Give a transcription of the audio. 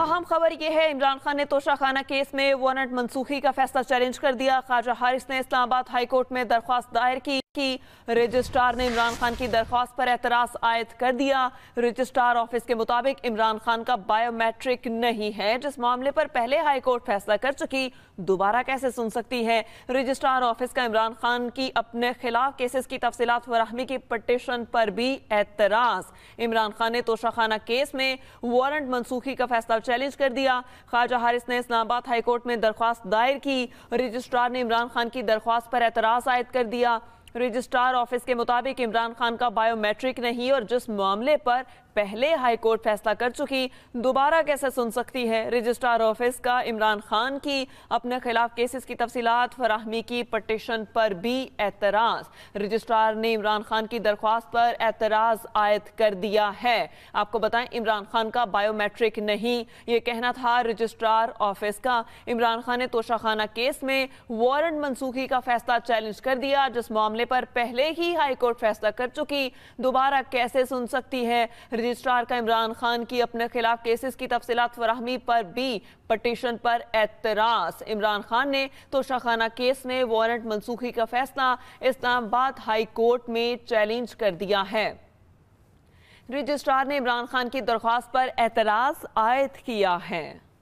अहम खबर यह है इमरान खान ने तोशाखाना केस में वारंट मनसूखी का फैसला चैलेंज कर दिया खाजा हारिस ने इस्लामाबाद हाईकोर्ट में दरख्वास्त दायर की की रजिस्ट्रार ने इमरान खान की दरख्वास्त पर एतराज़ आयद कर दिया रजिस्ट्रार ऑफिस के मुताबिक इमरान खान का बायोमेट्रिक नहीं है जिस मामले पर पहले हाईकोर्ट फैसला कर चुकी दोबारा कैसे सुन सकती है रजिस्ट्रार ऑफिस का इमरान खान की अपने खिलाफ केसेस की तफसीत फराहमी की पटिशन पर भी एतराज़ इमरान खान ने तोशाखाना केस में वारंट मनसूखी का फैसला चैलेंज कर दिया ख्वाजा हारिस ने इस्लामाबाद हाईकोर्ट में दरख्वास्त दायर की रजिस्ट्रार ने इमरान खान की दरख्वास्त पर एतराज़ आयद कर दिया रजिस्ट्रार ऑफिस के मुताबिक इमरान खान का बायोमेट्रिक नहीं और जिस मामले पर पहले हाईकोर्ट फैसला कर चुकी दोबारा कैसे सुन सकती है रजिस्ट्रार ऑफिस का इमरान खान की अपने खिलाफ केसेस की तफसीत फराहमी की पटिशन पर भी एतराज़ रजिस्ट्रार ने इमरान खान की दरख्वास्त पर एतराज़ आयद कर दिया है आपको बताएं इमरान खान का बायोमेट्रिक नहीं ये कहना था रजिस्ट्रार ऑफिस का इमरान खान ने तोशाखाना केस में वारंट मनसूखी का फैसला चैलेंज कर दिया जिस मामले पर पहले ही हाईकोर्ट फैसला कर चुकी दोबारा कैसे सुन सकती है रजिस्ट्रार का इमरान खान की अपने खिलाफ केसेस की तफसीत फरहमी पर भी पटिशन पर एतराज इमरान खान ने तोशाखाना केस में वारंट मनसूखी का फैसला इस्लामाबाद हाई कोर्ट में चैलेंज कर दिया है रजिस्ट्रार ने इमरान खान की दरख्वास्त पर एतराज आयद किया है